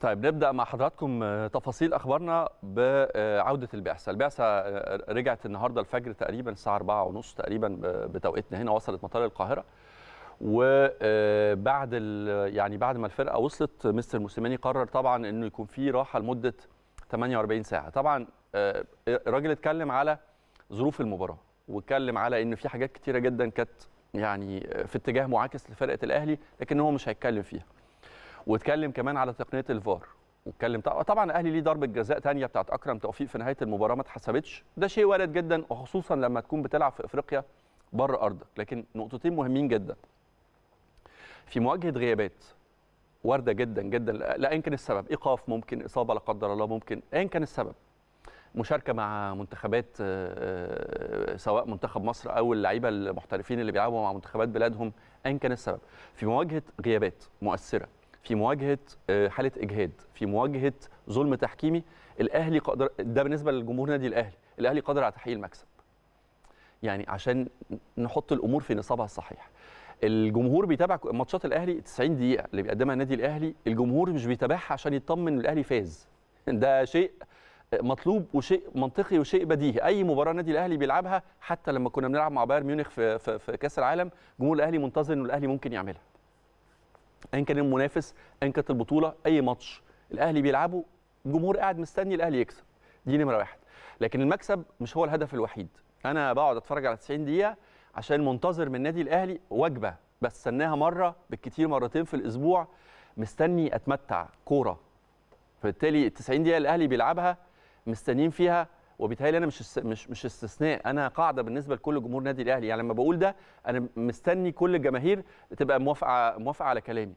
طيب نبدا مع حضراتكم آه، تفاصيل اخبارنا بعوده آه، البعثه، البعثه آه، رجعت النهارده الفجر تقريبا الساعه 4:30 تقريبا بتوقيتنا هنا وصلت مطار القاهره وبعد يعني بعد ما الفرقه وصلت مستر موسيماني قرر طبعا انه يكون في راحه لمده 48 ساعه، طبعا الراجل اتكلم على ظروف المباراه واتكلم على ان في حاجات كتيره جدا كانت يعني في اتجاه معاكس لفرقه الاهلي لكن هو مش هيتكلم فيها. واتكلم كمان على تقنيه الفار واتكلم طبعا الاهلي ليه ضربه جزاء ثانيه بتاعت اكرم توفيق في نهايه المباراه ما اتحسبتش ده شيء وارد جدا وخصوصا لما تكون بتلعب في افريقيا بره ارضك لكن نقطتين مهمين جدا في مواجهه غيابات وارده جدا جدا لا ان كان السبب ايقاف ممكن اصابه لا قدر الله ممكن ايا كان السبب مشاركه مع منتخبات آه، آه، سواء منتخب مصر او اللعيبه المحترفين اللي بيلعبوا مع منتخبات بلادهم ايا كان السبب في مواجهه غيابات مؤثره في مواجهه آه، حاله اجهاد في مواجهه ظلم تحكيمي الاهلي قدر ده بالنسبه للجمهور نادي الاهلي الاهلي قادر على تحقيق المكسب يعني عشان نحط الامور في نصابها الصحيح الجمهور بيتابع ماتشات الاهلي 90 دقيقه اللي بيقدمها النادي الاهلي الجمهور مش بيتابعها عشان يطمن ان الاهلي فاز ده شيء آه، مطلوب وشيء منطقي وشيء بديهي اي مباراه النادي الاهلي بيلعبها حتى لما كنا بنلعب مع بايرن ميونخ في, في, في كاس العالم جمهور الاهلي منتظر ان الاهلي ممكن يعملها ايا كان المنافس ايا كانت البطوله اي ماتش الاهلي بيلعبه الجمهور قاعد مستني الاهلي يكسب دي نمره واحد لكن المكسب مش هو الهدف الوحيد انا بقعد اتفرج على 90 دقيقه عشان منتظر من النادي الاهلي وجبه بستناها مره بالكتير مرتين في الاسبوع مستني اتمتع كوره فبالتالي ال 90 دقيقه الاهلي بيلعبها مستنيين فيها وبالتالي انا مش مش مش استثناء انا قاعده بالنسبه لكل جمهور النادي الاهلي يعني لما بقول ده انا مستني كل الجماهير تبقى موافقه موافقه على كلامي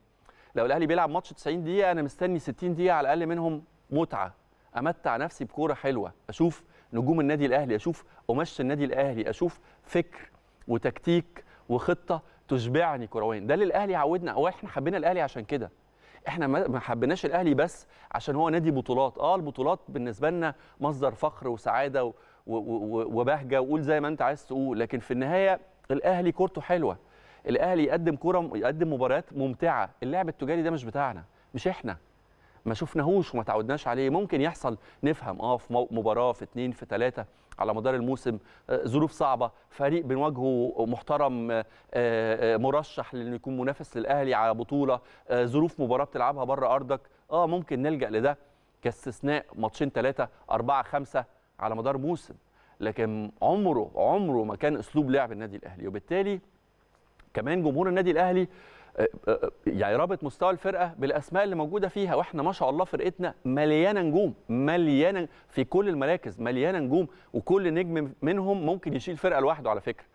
لو الاهلي بيلعب ماتش 90 دقيقه انا مستني 60 دقيقه على الاقل منهم متعه امتع نفسي بكوره حلوه اشوف نجوم النادي الاهلي اشوف قماشه النادي الاهلي اشوف فكر وتكتيك وخطه تشبعني كرويا ده اللي الاهلي عودنا او احنا حبينا الاهلي عشان كده احنا ما حبيناش الاهلي بس عشان هو نادي بطولات اه البطولات بالنسبه لنا مصدر فخر وسعاده و... و... و... وبهجه وقول زي ما انت عايز تقول لكن في النهايه الاهلي كورته حلوه الاهلي يقدم كوره يقدم مباريات ممتعه اللعب التجاري ده مش بتاعنا مش احنا ما شفناهوش وما تعودناش عليه ممكن يحصل نفهم اه في مباراه في اثنين في ثلاثه على مدار الموسم آه، ظروف صعبه فريق بنواجهه محترم آه، آه، مرشح لانه يكون منافس للاهلي على بطوله ظروف مباراه بتلعبها بره ارضك اه ممكن نلجا لده كاستثناء ماتشين ثلاثه اربعه خمسه على مدار موسم لكن عمره عمره ما كان اسلوب لعب النادي الاهلي وبالتالي كمان جمهور النادي الاهلي يعني رابط مستوى الفرقه بالاسماء اللي موجوده فيها واحنا ما شاء الله فرقتنا مليانه نجوم مليانه في كل المراكز مليانه نجوم وكل نجم منهم ممكن يشيل فرقه لوحده على فكره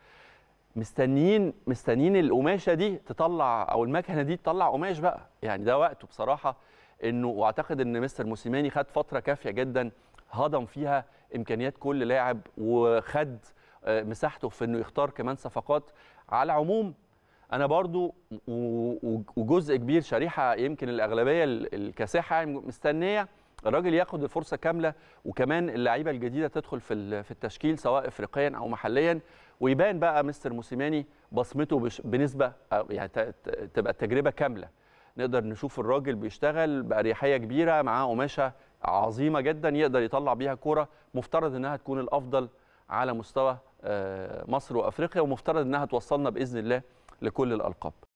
مستنيين مستنيين القماشه دي تطلع او المكنه دي تطلع قماش بقى يعني ده وقته بصراحه انه واعتقد ان مستر موسيماني خد فتره كافيه جدا هضم فيها امكانيات كل لاعب وخد آه، مساحته في انه يختار كمان صفقات على العموم انا برضو وجزء كبير شريحه يمكن الاغلبيه الكاسحه يعني مستنيه الراجل ياخد الفرصه كامله وكمان اللعيبه الجديده تدخل في في التشكيل سواء افريقيا او محليا ويبان بقى مستر موسيماني بصمته بنسبه يعني تبقى التجربه كامله نقدر نشوف الراجل بيشتغل باريحيه كبيره معاه قماشه عظيمه جدا يقدر يطلع بيها كوره مفترض انها تكون الافضل على مستوى آه، مصر وافريقيا ومفترض انها توصلنا باذن الله لكل الألقاب